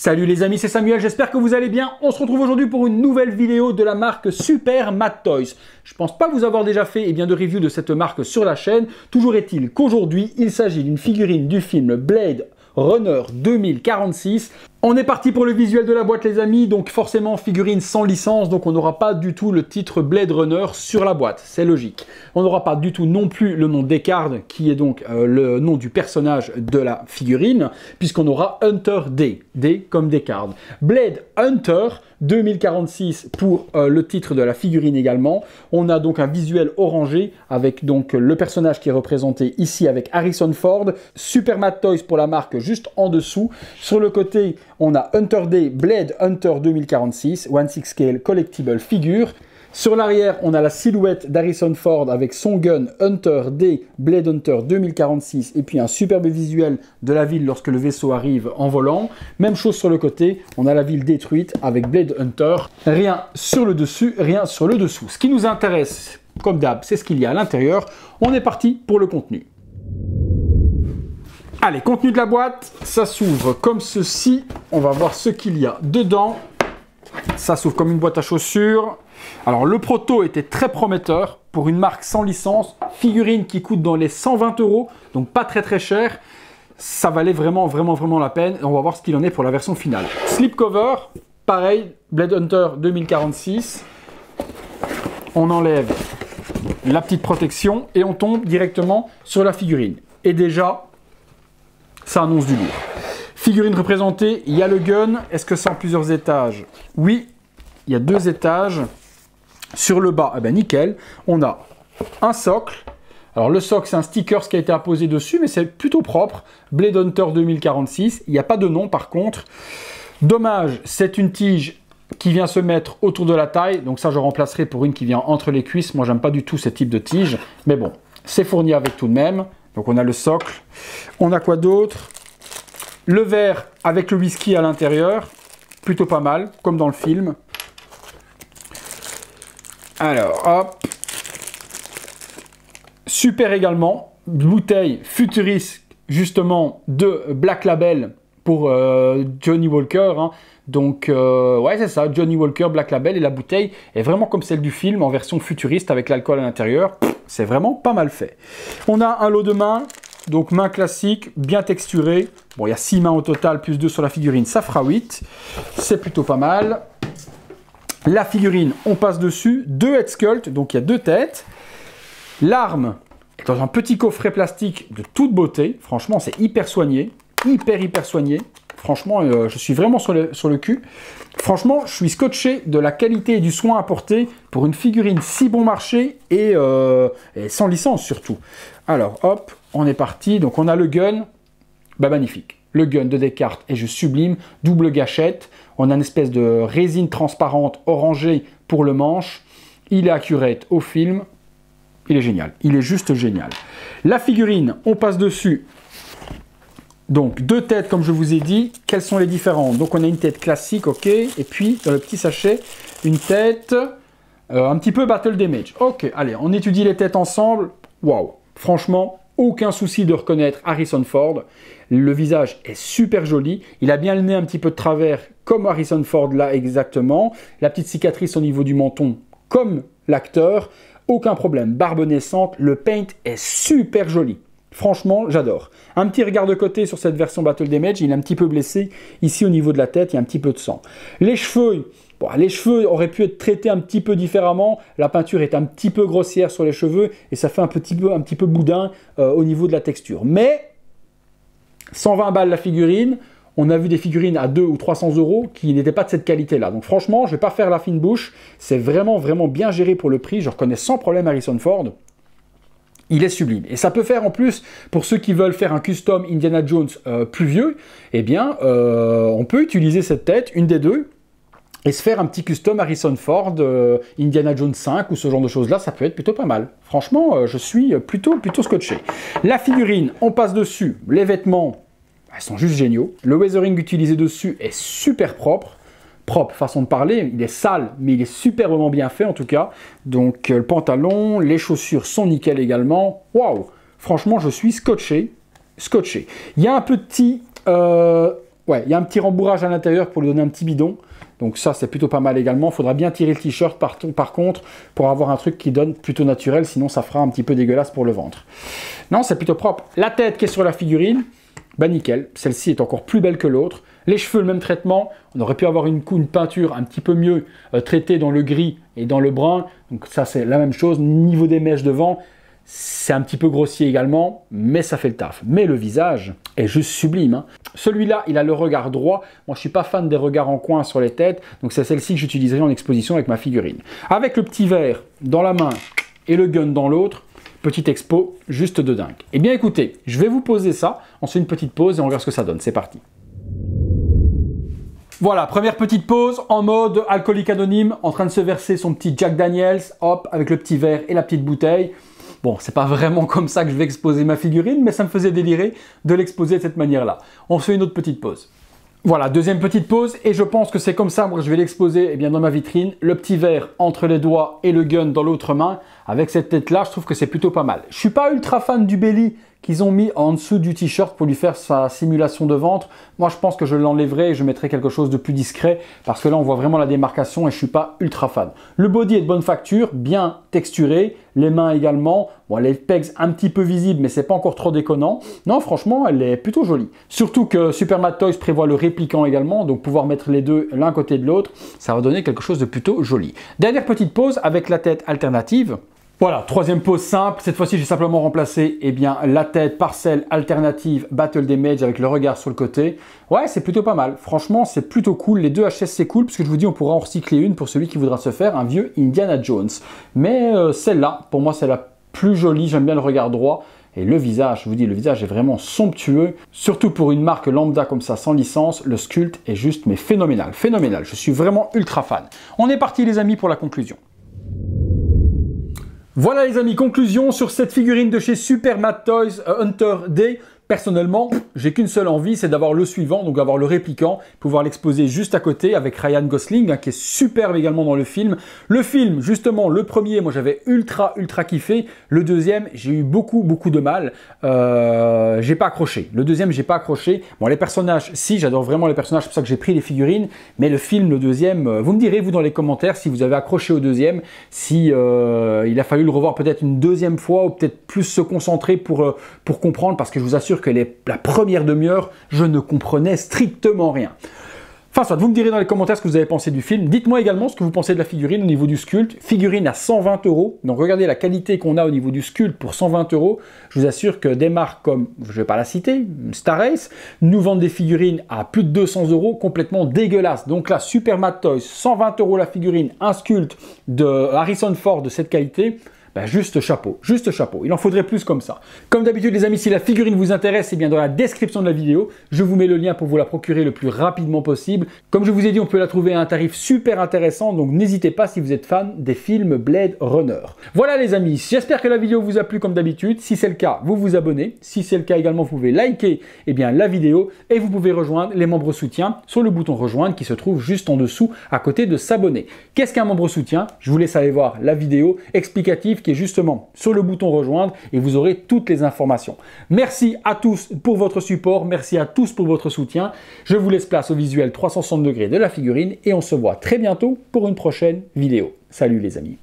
Salut les amis, c'est Samuel, j'espère que vous allez bien. On se retrouve aujourd'hui pour une nouvelle vidéo de la marque Super Mat Toys. Je pense pas vous avoir déjà fait et eh bien, de review de cette marque sur la chaîne. Toujours est-il qu'aujourd'hui, il s'agit d'une figurine du film Blade Runner 2046 on est parti pour le visuel de la boîte les amis, donc forcément figurine sans licence, donc on n'aura pas du tout le titre Blade Runner sur la boîte, c'est logique. On n'aura pas du tout non plus le nom Descartes, qui est donc euh, le nom du personnage de la figurine, puisqu'on aura Hunter D, D comme Descartes. Blade Hunter 2046 pour euh, le titre de la figurine également. On a donc un visuel orangé avec donc le personnage qui est représenté ici avec Harrison Ford, Super Supermat Toys pour la marque juste en dessous. Sur le côté on a Hunter Day, Blade Hunter 2046, 1/6 scale collectible figure. Sur l'arrière, on a la silhouette d'Harrison Ford avec son gun Hunter D Blade Hunter 2046 et puis un superbe visuel de la ville lorsque le vaisseau arrive en volant. Même chose sur le côté, on a la ville détruite avec Blade Hunter. Rien sur le dessus, rien sur le dessous. Ce qui nous intéresse, comme d'hab, c'est ce qu'il y a à l'intérieur. On est parti pour le contenu. Allez, contenu de la boîte, ça s'ouvre comme ceci. On va voir ce qu'il y a dedans. Ça s'ouvre comme une boîte à chaussures. Alors le proto était très prometteur pour une marque sans licence, figurine qui coûte dans les 120 euros, donc pas très très cher. Ça valait vraiment vraiment vraiment la peine. on va voir ce qu'il en est pour la version finale. Slipcover, pareil, Blade Hunter 2046. On enlève la petite protection et on tombe directement sur la figurine. Et déjà, ça annonce du lourd. Figurine représentée, il y a le gun. Est-ce que c'est en plusieurs étages Oui, il y a deux étages. Sur le bas, Ah ben nickel, on a un socle. Alors le socle, c'est un sticker ce qui a été apposé dessus, mais c'est plutôt propre. Blade Hunter 2046, il n'y a pas de nom par contre. Dommage, c'est une tige qui vient se mettre autour de la taille, donc ça je remplacerai pour une qui vient entre les cuisses. Moi j'aime pas du tout ce type de tige, mais bon, c'est fourni avec tout de même. Donc on a le socle. On a quoi d'autre Le verre avec le whisky à l'intérieur. Plutôt pas mal, comme dans le film. Alors, hop. Super également. Bouteille futuriste, justement, de Black Label pour euh, Johnny Walker. Hein. Donc, euh, ouais, c'est ça, Johnny Walker, Black Label, et la bouteille est vraiment comme celle du film, en version futuriste, avec l'alcool à l'intérieur. C'est vraiment pas mal fait. On a un lot de mains, donc mains classiques, bien texturées, Bon, il y a 6 mains au total, plus 2 sur la figurine, ça fera 8. C'est plutôt pas mal. La figurine, on passe dessus. Deux head sculpt, donc il y a deux têtes. L'arme est dans un petit coffret plastique de toute beauté. Franchement, c'est hyper soigné. Hyper, hyper soigné. Franchement, euh, je suis vraiment sur le, sur le cul. Franchement, je suis scotché de la qualité et du soin apporté pour une figurine si bon marché euh, et, sans licence surtout. Alors, hop, on est parti. Donc, on a le gun. Bah, magnifique. Le gun de Descartes et je sublime. Double gâchette. On a une espèce de résine transparente orangée pour le manche. Il est à curette au film. Il est génial. Il est juste génial. La figurine, on passe dessus donc, deux têtes, comme je vous ai dit, quelles sont les différentes Donc, on a une tête classique, ok, et puis, dans le petit sachet, une tête euh, un petit peu Battle Damage. Ok, allez, on étudie les têtes ensemble. Waouh, franchement, aucun souci de reconnaître Harrison Ford. Le visage est super joli. Il a bien le nez un petit peu de travers, comme Harrison Ford là exactement. La petite cicatrice au niveau du menton, comme l'acteur. Aucun problème. Barbe naissante, le paint est super joli. Franchement, j'adore. Un petit regard de côté sur cette version Battle Damage, il est un petit peu blessé. Ici, au niveau de la tête, il y a un petit peu de sang. Les cheveux, bon, les cheveux auraient pu être traités un petit peu différemment. La peinture est un petit peu grossière sur les cheveux et ça fait un petit peu, un petit peu boudin euh, au niveau de la texture. Mais 120 balles la figurine. On a vu des figurines à 2 ou 300 euros qui n'étaient pas de cette qualité-là. Donc franchement, je ne vais pas faire la fine bouche. C'est vraiment, vraiment bien géré pour le prix. Je reconnais sans problème Harrison Ford il est sublime. Et ça peut faire en plus, pour ceux qui veulent faire un custom Indiana Jones euh, plus vieux, eh bien, euh, on peut utiliser cette tête, une des deux, et se faire un petit custom Harrison Ford, euh, Indiana Jones 5 ou ce genre de choses-là, ça peut être plutôt pas mal. Franchement, je suis plutôt, plutôt scotché. La figurine, on passe dessus. Les vêtements, elles sont juste géniaux. Le weathering utilisé dessus est super propre propre façon de parler. Il est sale, mais il est superbement bien fait en tout cas. Donc euh, le pantalon, les chaussures sont nickel également. Waouh Franchement, je suis scotché. Scotché. Il y a un petit... Euh, ouais, il y a un petit rembourrage à l'intérieur pour lui donner un petit bidon. Donc ça, c'est plutôt pas mal également. faudra bien tirer le t-shirt par, par, contre pour avoir un truc qui donne plutôt naturel. Sinon, ça fera un petit peu dégueulasse pour le ventre. Non, c'est plutôt propre. La tête qui est sur la figurine, bah nickel. Celle-ci est encore plus belle que l'autre. Les cheveux, le même traitement. On aurait pu avoir une, peinture un petit peu mieux euh, traitée dans le gris et dans le brun. Donc ça, c'est la même chose. Niveau des mèches devant, c'est un petit peu grossier également, mais ça fait le taf. Mais le visage est juste sublime. Hein. Celui-là, il a le regard droit. Moi, je suis pas fan des regards en coin sur les têtes, donc c'est celle-ci que j'utiliserai en exposition avec ma figurine. Avec le petit verre dans la main et le gun dans l'autre, petite expo juste de dingue. Eh bien écoutez, je vais vous poser ça, on fait une petite pause et on regarde ce que ça donne. C'est parti. Voilà, première petite pause en mode alcoolique anonyme, en train de se verser son petit Jack Daniels, hop, avec le petit verre et la petite bouteille. Bon, c'est pas vraiment comme ça que je vais exposer ma figurine, mais ça me faisait délirer de l'exposer de cette manière-là. On fait une autre petite pause. Voilà, deuxième petite pause, et je pense que c'est comme ça moi, je vais l'exposer eh bien, dans ma vitrine, le petit verre entre les doigts et le gun dans l'autre main, avec cette tête-là, je trouve que c'est plutôt pas mal. Je suis pas ultra fan du belly qu'ils ont mis en dessous du t-shirt pour lui faire sa simulation de ventre. Moi, je pense que je l'enlèverai et je mettrai quelque chose de plus discret parce que là, on voit vraiment la démarcation et je suis pas ultra fan. Le body est de bonne facture, bien texturé, les mains également. Bon, les pegs un petit peu visibles, mais c'est pas encore trop déconnant. Non, franchement, elle est plutôt jolie. Surtout que Super Mad Toys prévoit le répliquant également, donc pouvoir mettre les deux l'un côté de l'autre, ça va donner quelque chose de plutôt joli. Dernière petite pause avec la tête alternative. Voilà, troisième pose simple. Cette fois-ci, j'ai simplement remplacé eh bien, la tête par alternative Battle Damage avec le regard sur le côté. Ouais, c'est plutôt pas mal. Franchement, c'est plutôt cool. Les deux HS, c'est cool, puisque je vous dis, on pourra en recycler une pour celui qui voudra se faire un vieux Indiana Jones. Mais euh, celle-là, pour moi, c'est la plus jolie. J'aime bien le regard droit. Et le visage, je vous dis, le visage est vraiment somptueux. Surtout pour une marque lambda comme ça, sans licence, le sculpte est juste mais phénoménal. Phénoménal, je suis vraiment ultra fan. On est parti les amis pour la conclusion. Voilà les amis, conclusion sur cette figurine de chez Super Mad Toys euh, Hunter Day ». Personnellement, j'ai qu'une seule envie, c'est d'avoir le suivant, donc avoir le répliquant, pouvoir l'exposer juste à côté avec Ryan Gosling, hein, qui est superbe également dans le film. Le film, justement, le premier, moi j'avais ultra, ultra kiffé. Le deuxième, j'ai eu beaucoup, beaucoup de mal. Euh, j'ai pas accroché. Le deuxième, j'ai pas accroché. Bon, les personnages, si, j'adore vraiment les personnages, c'est pour ça que j'ai pris les figurines. Mais le film, le deuxième, euh, vous me direz, vous, dans les commentaires, si vous avez accroché au deuxième, si euh, il a fallu le revoir peut-être une deuxième fois, ou peut-être plus se concentrer pour, pour comprendre, parce que je vous assure, que la première demi-heure, je ne comprenais strictement rien. Enfin, soit, vous me direz dans les commentaires ce que vous avez pensé du film. Dites-moi également ce que vous pensez de la figurine au niveau du sculpte. Figurine à 120 euros. Donc, regardez la qualité qu'on a au niveau du sculpte pour 120 euros. Je vous assure que des marques comme, je ne vais pas la citer, Star Race, nous vendent des figurines à plus de 200 euros complètement dégueulasses. Donc là, Super Mad Toys, 120 euros la figurine, un sculpte de Harrison Ford de cette qualité. Ben, juste chapeau, juste chapeau. Il en faudrait plus comme ça. Comme d'habitude les amis, si la figurine vous intéresse, c'est eh bien dans la description de la vidéo, je vous mets le lien pour vous la procurer le plus rapidement possible. Comme je vous ai dit, on peut la trouver à un tarif super intéressant, donc n'hésitez pas si vous êtes fan des films Blade Runner. Voilà les amis, j'espère que la vidéo vous a plu comme d'habitude. Si c'est le cas, vous vous abonnez. Si c'est le cas également, vous pouvez liker eh bien, la vidéo et vous pouvez rejoindre les membres soutiens sur le bouton rejoindre qui se trouve juste en dessous à côté de s'abonner. Qu'est-ce qu'un membre soutien Je vous laisse aller voir la vidéo explicative justement sur le bouton rejoindre et vous aurez toutes les informations. Merci à tous pour votre support, merci à tous pour votre soutien. Je vous laisse place au visuel 360 degrés de la figurine et on se voit très bientôt pour une prochaine vidéo. Salut les amis.